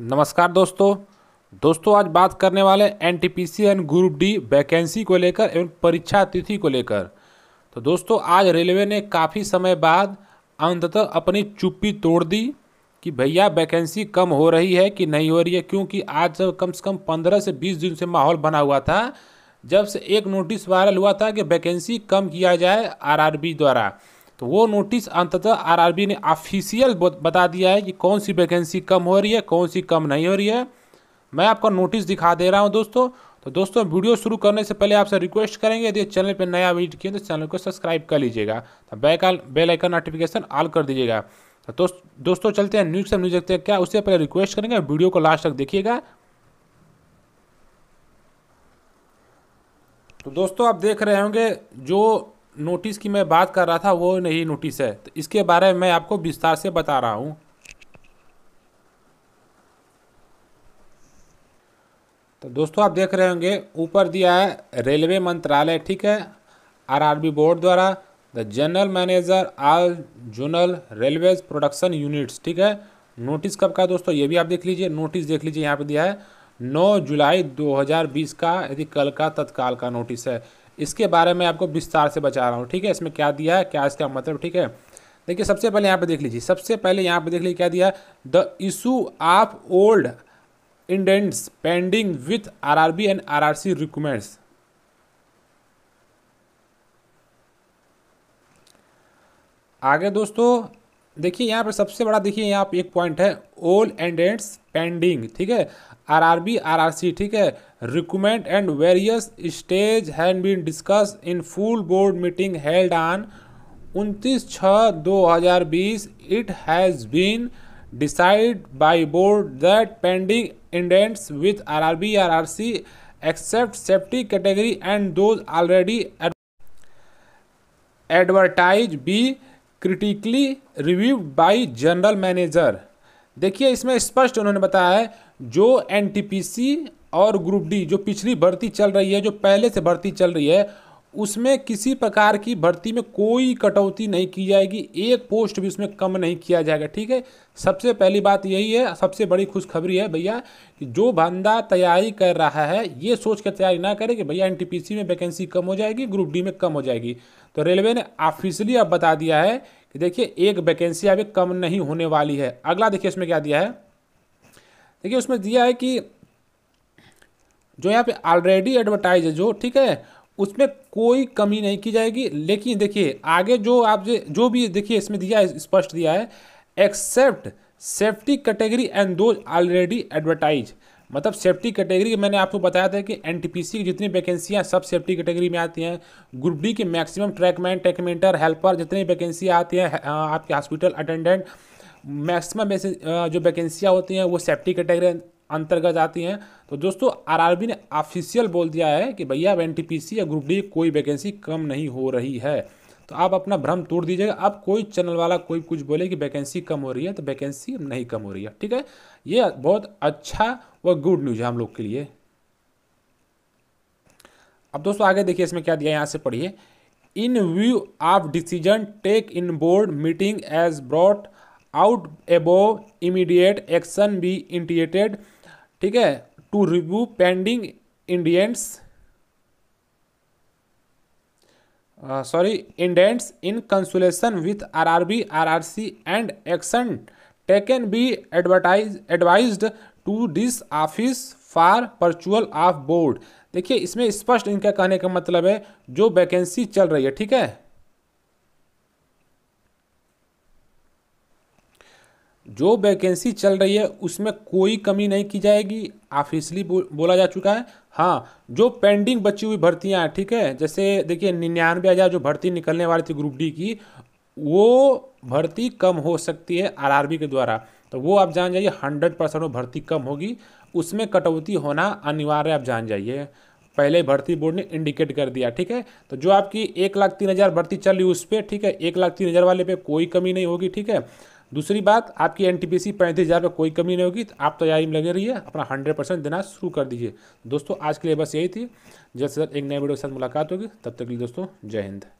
नमस्कार दोस्तों दोस्तों आज बात करने वाले N T P C and group D vacancy को लेकर एवं परीक्षा तिथि को लेकर तो दोस्तों आज रेलवे ने काफ़ी समय बाद अंततः अपनी चुप्पी तोड़ दी कि भैया वैकेंसी कम हो रही है कि नहीं हो रही है क्योंकि आज जब कम से कम पंद्रह से बीस दिन से माहौल बना हुआ था जब से एक नोटिस वायरल हुआ था कि वैकेंसी कम किया जाए आर द्वारा तो वो नोटिस अंततः आरआरबी ने ऑफिशियल बता दिया है कि कौन सी वैकेंसी कम हो रही है कौन सी कम नहीं हो रही है मैं आपको नोटिस दिखा दे रहा हूँ दोस्तों तो दोस्तों वीडियो शुरू करने से पहले आपसे रिक्वेस्ट करेंगे यदि चैनल पर नया विजिट किए तो चैनल को सब्सक्राइब कर लीजिएगा तो बैकल बेलाइकन नोटिफिकेशन ऑल कर दीजिएगा तो दोस्तों चलते हैं न्यूज़ से न्यूज देखते हैं क्या उससे पहले रिक्वेस्ट करेंगे वीडियो को लास्ट तक देखिएगा तो दोस्तों आप देख रहे होंगे जो नोटिस की मैं बात कर रहा था वो नहीं नोटिस है तो इसके बारे में मैं आपको विस्तार से बता रहा हूँ तो दोस्तों आप देख रहे होंगे ऊपर दिया है रेलवे मंत्रालय ठीक है आरआरबी बोर्ड द्वारा the general manager all zonal railways production units ठीक है नोटिस कब का दोस्तों ये भी आप देख लीजिए नोटिस देख लीजिए यहाँ पे दिया है 9 जुलाई 2020 का यदि कल का तत्काल का नोटिस है इसके बारे में आपको विस्तार से बचा रहा हूँ ठीक है इसमें क्या दिया है क्या इसका मतलब ठीक है देखिए सबसे पहले यहाँ पर देख लीजिए सबसे पहले यहाँ पर देख लीजिए क्या दिया the issue of old indents pending with R R B and R R C requests आगे दोस्तों देखिए यहाँ पर सबसे बड़ा देखिए यहाँ पर एक पॉइंट है ओल एंड एंड्स पेंडिंग ठीक है आरआरबी आरआरसी ठीक है recommend and various stage have been discussed in full board meeting held on उनतीस छः दो हज़ार बीस it has been decided by board that pending indents with R R B R R C except safety category and those already advertise be critically reviewed by general manager देखिए इसमें स्पष्ट उन्होंने बताया है जो एनटीपीसी और ग्रुप डी जो पिछली भर्ती चल रही है जो पहले से भर्ती चल रही है उसमें किसी प्रकार की भर्ती में कोई कटौती नहीं की जाएगी एक पोस्ट भी उसमें कम नहीं किया जाएगा ठीक है सबसे पहली बात यही है सबसे बड़ी खुशखबरी है भैया कि जो बंदा तैयारी कर रहा है ये सोच कर तैयारी ना करे कि भैया एनटीपीसी में वैकेंसी कम हो जाएगी ग्रुप डी में कम हो जाएगी तो रेलवे ने ऑफिशियली अब बता दिया है कि देखिए एक वैकेंसी अभी कम नहीं होने वाली है अगला देखिए इसमें क्या दिया है देखिए उसमें दिया है कि जो यहाँ पे ऑलरेडी एडवर्टाइज है जो ठीक है उसमें कोई कमी नहीं की जाएगी लेकिन देखिए आगे जो आप जो भी देखिए इसमें दिया है स्पष्ट दिया है except safety category and those already advertise मतलब सेफ्टी कैटेगरी मैंने आपको बताया था कि एन की जितनी वैकेंसियाँ सब सेफ्टी कैटेगरी में आती हैं ग्रुप डी के मैक्सिमम ट्रैकमैन टेकमेंटर हेल्पर जितनी वैकेंसियाँ आती हैं आपके हॉस्पिटल अटेंडेंट मैक्सिमम जो वैकेंसियाँ होती हैं वो सेफ्टी कैटेगरी अंतर्गत आती हैं तो दोस्तों आरआरबी ने ऑफिशियल बोल दिया है कि भैया अब एनटीपीसी या ग्रुप डी कोई वैकेंसी कम नहीं हो रही है तो आप अपना भ्रम तोड़ दीजिएगा अब कोई चैनल वाला कोई कुछ बोले कि वैकेंसी कम हो रही है तो वैकेंसी नहीं कम हो रही है ठीक है ये बहुत अच्छा व गुड न्यूज़ है हम लोग के लिए अब दोस्तों आगे देखिए इसमें क्या दिया यहाँ से पढ़िए in view of decision take in board meeting as brought out above immediate action be initiated ठीक है to review pending Indians sorry indents in consultation with R R B R R C and action taken be advertise advise to this office for perusal of board देखिए इसमें स्पष्ट इनका कहने का मतलब है जो वैकेंसी चल रही है ठीक है जो वैकेंसी चल रही है उसमें कोई कमी नहीं की जाएगी ऑफिसली बोला जा चुका है हाँ जो पेंडिंग बची हुई भर्तियाँ हैं ठीक है जैसे देखिए निन्यानवे हज़ार जो भर्ती निकलने वाली थी ग्रुप डी की वो भर्ती कम हो सकती है आरआरबी के द्वारा तो वो आप जान जाइए हंड्रेड परसेंट वो भर्ती कम होगी उसमें कटौती होना अनिवार्य आप जान जाइए पहले भर्ती बोर्ड ने इंडिकेट कर दिया ठीक है तो जो आपकी एक लाख तीन हज़ार भर्ती चल रही उस पर ठीक है एक लाख तीन हज़ार वाले पे कोई कमी नहीं होगी ठीक है दूसरी बात आपकी एन टी पी सी पैंतीस हज़ार कोई कमी नहीं होगी तो आप तैयारी तो में लगे रहिए अपना हंड्रेड परसेंट देना शुरू कर दीजिए दोस्तों आज के लिए बस यही थी जल्द से जल्द एक नए वीडियो के साथ मुलाकात होगी तब तक के लिए दोस्तों जय हिंद